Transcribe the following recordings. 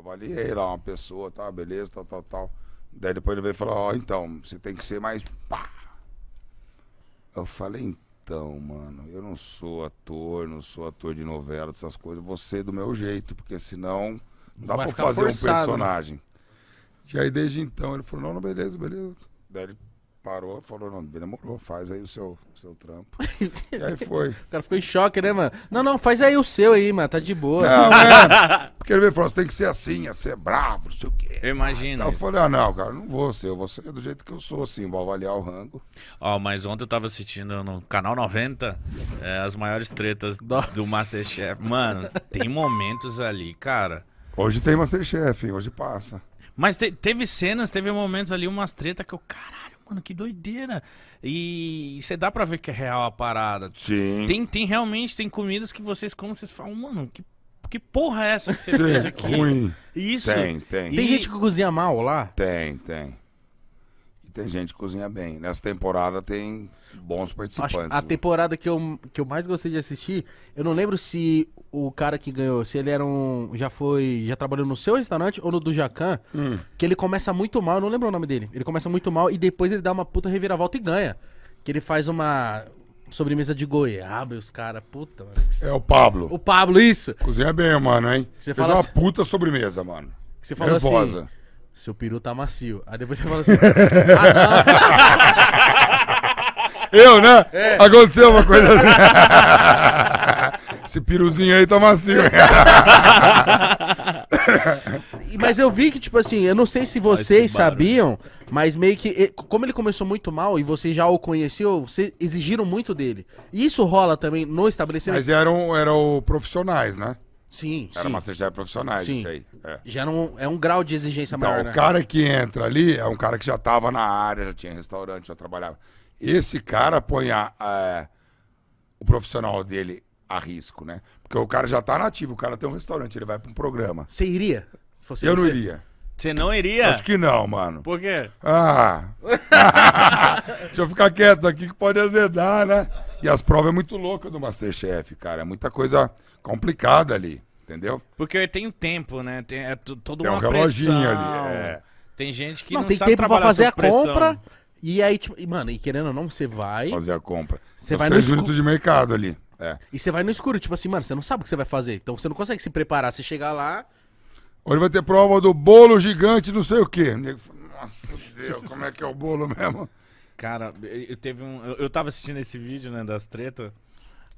avaliei lá uma pessoa, tá, beleza, tal, tal, tal. Daí depois ele veio e falou, ó, oh, então, você tem que ser mais pá. Eu falei, então, mano, eu não sou ator, não sou ator de novela, essas coisas, vou ser do meu jeito, porque senão não dá Vai pra fazer forçado, um né? personagem. Né? E aí desde então ele falou, não, não, beleza, beleza. Daí ele parou, falou, não, demorou, faz aí o seu, seu trampo. e aí foi. O cara ficou em choque, né, mano? Não, não, faz aí o seu aí, mano, tá de boa. Não, é, porque ele e falou, tem que ser assim, é ser bravo, não sei o quê. Eu imagino então, Eu falei, ah, não, cara, não vou ser, eu vou ser do jeito que eu sou, assim, vou avaliar o rango. Ó, oh, mas ontem eu tava assistindo no Canal 90, é, as maiores tretas Nossa. do Masterchef. Mano, tem momentos ali, cara... Hoje tem Masterchef, hoje passa. Mas te, teve cenas, teve momentos ali, umas tretas que eu, caralho, mano, que doideira. E você dá pra ver que é real a parada. Sim. Tem, tem realmente, tem comidas que vocês comem, vocês falam, mano, que que porra é essa que você fez aqui? Ruim. Isso. Tem, tem. Tem gente que cozinha mal lá? Tem, tem tem gente que cozinha bem. Nessa temporada tem bons participantes. Acho a viu? temporada que eu, que eu mais gostei de assistir, eu não lembro se o cara que ganhou, se ele era um. Já foi. Já trabalhou no seu restaurante ou no do Jacan, hum. que ele começa muito mal, eu não lembro o nome dele. Ele começa muito mal e depois ele dá uma puta reviravolta e ganha. Que ele faz uma sobremesa de goiaba e os caras, puta, mano. É o Pablo. O Pablo, isso. Cozinha bem, mano, hein? Você fala uma assim... puta sobremesa, mano. Que você falou assim, Nervosa. assim seu peru tá macio. Aí depois você fala assim, ah, não. Eu, né? É. Aconteceu uma coisa assim. Esse piruzinho aí tá macio. mas eu vi que, tipo assim, eu não sei se vocês sabiam, mas meio que. Como ele começou muito mal e você já o conheceu, vocês exigiram muito dele. isso rola também no estabelecimento. Mas eram, eram profissionais, né? Sim, Era sim. profissional é profissionais, Sim. isso aí. É. Já não é um grau de exigência Então, maior, né? o cara que entra ali é um cara que já tava na área, já tinha restaurante, já trabalhava. Esse cara põe a- a- o profissional dele a risco, né? Porque o cara já tá nativo, o cara tem um restaurante, ele vai pra um programa. Você iria? Se fosse Eu não iria. Você não iria? Acho que não, mano. Por quê? Ah! Deixa eu ficar quieto aqui que pode azedar, né? E as provas é muito louca do Masterchef, cara. É muita coisa complicada ali entendeu? Porque tem o tempo, né? Tem é todo tem uma pressão. ali. É. Tem gente que não, não tem tempo para fazer a compra. E aí, tipo, e, mano, e querendo ou não, você vai. Fazer a compra. Você vai três no minutos de mercado ali. É. E você vai no escuro, tipo assim, mano, você não sabe o que você vai fazer. Então você não consegue se preparar. Você chegar lá. Hoje vai ter prova do bolo gigante, não sei o quê. Nossa, meu Deus, como é que é o bolo mesmo? Cara, eu teve um. Eu, eu tava assistindo esse vídeo, né, das tretas.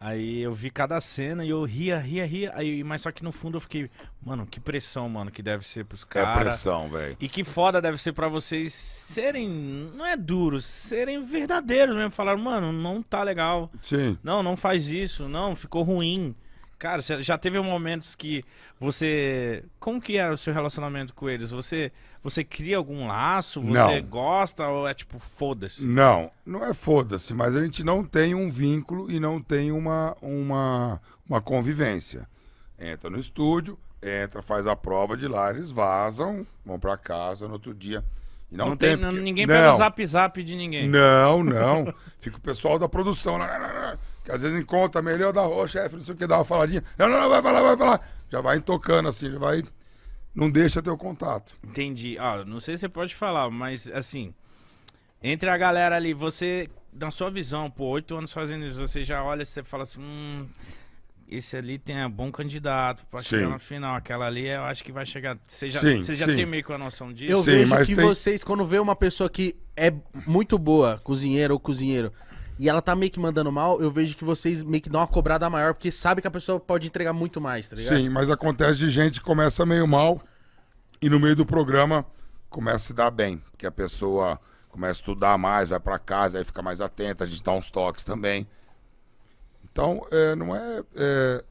Aí eu vi cada cena e eu ria, ria, ria. Aí, mas só que no fundo eu fiquei, mano, que pressão, mano, que deve ser pros caras. É pressão, velho. E que foda deve ser para vocês serem, não é duros, serem verdadeiros mesmo. Falaram, mano, não tá legal. Sim. Não, não faz isso. Não, ficou ruim. Cara, já teve momentos que você. Como que era o seu relacionamento com eles? Você você cria algum laço? Você não. gosta ou é tipo foda-se? Não, não é foda-se, mas a gente não tem um vínculo e não tem uma, uma, uma convivência. Entra no estúdio, entra, faz a prova de lá, eles vazam, vão para casa no outro dia. E não, não tem, porque... ninguém não. pega o zap zap de ninguém. Não, não. Fica o pessoal da produção. Lá, lá, lá, que às vezes encontra melhor da rocha, chefe, não sei o que, dá uma faladinha. Não, não, não, vai pra lá, vai pra lá. Já vai tocando assim, já vai. Não deixa ter o contato. Entendi. Ah, não sei se você pode falar, mas assim. Entre a galera ali, você, na sua visão, Por oito anos fazendo isso, você já olha e você fala assim, hum, esse ali tem é bom candidato pra chegar na final. Aquela ali eu acho que vai chegar. Você já, sim, você já tem meio que a noção disso? Eu sim, vejo que tem... vocês, quando vê uma pessoa que é muito boa, cozinheiro ou cozinheiro, e ela tá meio que mandando mal, eu vejo que vocês meio que dão uma cobrada maior, porque sabe que a pessoa pode entregar muito mais, tá ligado? Sim, mas acontece de gente que começa meio mal e no meio do programa começa a se dar bem, porque a pessoa começa a estudar mais, vai para casa, aí fica mais atenta, a gente dá uns toques também. Então, é, não é, é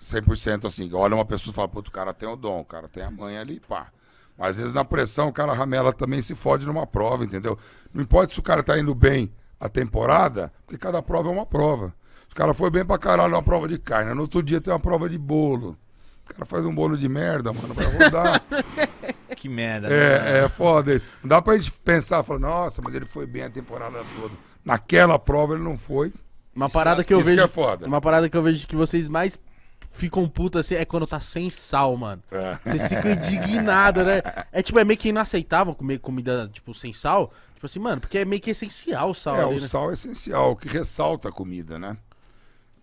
100% assim, olha uma pessoa e fala, pô, o cara tem o dom, o cara tem a mãe ali, pá. Mas às vezes na pressão o cara ramela também se fode numa prova, entendeu? Não importa se o cara tá indo bem a temporada, porque cada prova é uma prova. Os caras foram bem pra caralho numa prova de carne. No outro dia tem uma prova de bolo. O cara faz um bolo de merda, mano, vai rodar. que merda, É, né? é foda isso. Não dá pra gente pensar, falar, nossa, mas ele foi bem a temporada toda. Naquela prova ele não foi. Uma isso parada que eu isso é vejo. Que é foda. Uma parada que eu vejo que vocês mais ficam putas assim, é quando tá sem sal, mano. É. Vocês ficam indignados, né? É tipo, é meio que inaceitável comer comida, tipo, sem sal. Tipo assim, mano, porque é meio que essencial o sal. É, ali, o né? sal é essencial, que ressalta a comida, né?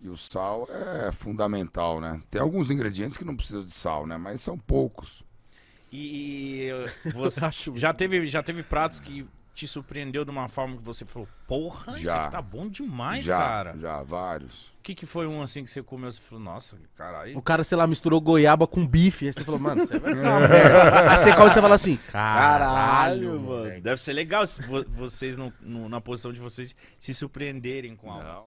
E o sal é fundamental, né? Tem alguns ingredientes que não precisam de sal, né? Mas são poucos. E, e você já teve já teve pratos que te surpreendeu de uma forma que você falou, porra, já, isso aqui tá bom demais, já, cara. Já, vários. O que, que foi um assim que você comeu? Você falou, nossa, caralho. O cara, sei lá, misturou goiaba com bife. Aí você falou, mano, você vai ficar Aí você come e você fala assim, caralho, caralho mano. Deve ser legal se vo vocês, no, no, na posição de vocês, se surpreenderem com algo.